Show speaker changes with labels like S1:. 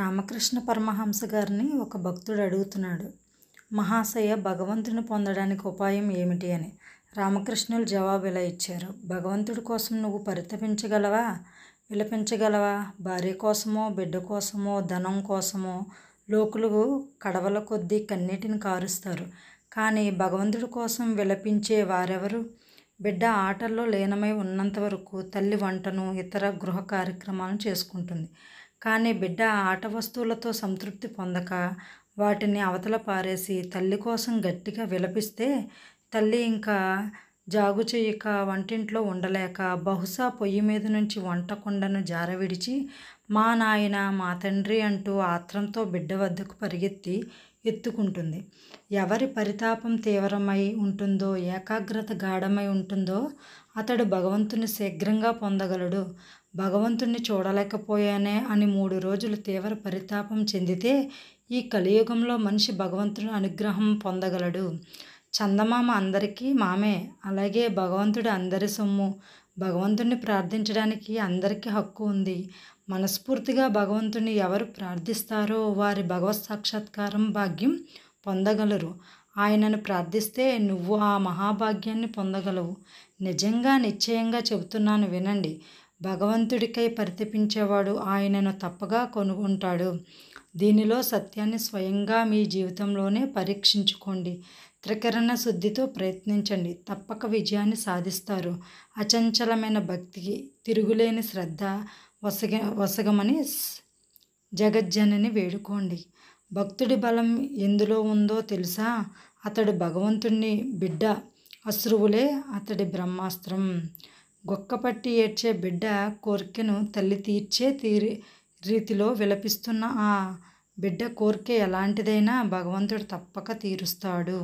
S1: రామకృష్ణ పరమహంస గారిని ఒక భక్తుడు అడుగుతున్నాడు మహాశయ భగవంతుని పొందడానికి ఉపాయం ఏమిటి అని రామకృష్ణులు జవాబు ఇలా ఇచ్చారు భగవంతుడి కోసం నువ్వు పరితపించగలవా విలపించగలవా భార్య కోసమో బిడ్డ కోసమో ధనం కోసమో లోకులు కడవల కొద్దీ కన్నీటిని కారుస్తారు కానీ భగవంతుడి కోసం విలపించే వారెవరు బిడ్డ ఆటల్లో లీనమై ఉన్నంత వరకు తల్లి వంటను ఇతర గృహ కార్యక్రమాలను చేసుకుంటుంది కానీ బిడ్డ ఆట వస్తువులతో సంతృప్తి పొందక వాటిని అవతల పారేసి తల్లి కోసం గట్టిగా విలపిస్తే తల్లి ఇంకా జాగు చేయక వంటింట్లో ఉండలేక బహుశా పొయ్యి మీద నుంచి వంట కుండను జారవిడిచి మా నాయన మా తండ్రి అంటూ ఆత్రంతో బిడ్డ వద్దకు పరిగెత్తి ఎత్తుకుంటుంది ఎవరి పరితాపం తీవ్రమై ఉంటుందో ఏకాగ్రత గాఢమై ఉంటుందో అతడు భగవంతుని శీఘ్రంగా పొందగలడు భగవంతుణ్ణి చూడలేకపోయానే అని మూడు రోజులు తీవ్ర పరితాపం చెందితే ఈ కలియుగంలో మనిషి భగవంతుని అనుగ్రహం పొందగలడు చందమామ అందరికీ మామే అలాగే భగవంతుడు అందరి సొమ్ము భగవంతుడిని ప్రార్థించడానికి అందరికీ హక్కు ఉంది మనస్ఫూర్తిగా భగవంతుని ఎవరు ప్రార్థిస్తారో వారి భగవత్ సాక్షాత్కారం భాగ్యం పొందగలరు ఆయనను ప్రార్థిస్తే నువ్వు ఆ మహాభాగ్యాన్ని పొందగలవు నిజంగా నిశ్చయంగా చెబుతున్నాను వినండి భగవంతుడికై పరితపించేవాడు ఆయనను తప్పగా కొనుగొంటాడు దీనిలో సత్యాన్ని స్వయంగా మీ జీవితంలోనే పరీక్షించుకోండి త్రికరణ శుద్ధితో ప్రయత్నించండి తప్పక విజయాన్ని సాధిస్తారు అచంచలమైన భక్తికి తిరుగులేని శ్రద్ధ వసగ వసగమని జగజ్జనని వేడుకోండి భక్తుడి బలం ఎందులో ఉందో తెలుసా అతడు భగవంతుణ్ణి బిడ్డ అశ్రువులే అతడి బ్రహ్మాస్త్రం గొక్కపట్టి ఏడ్చే బిడ్డ కోరికను తల్లి తీర్చే తీరి రీతిలో విలపిస్తున్న ఆ బిడ్డ కోరికే ఎలాంటిదైనా భగవంతుడు తప్పక తీరుస్తాడు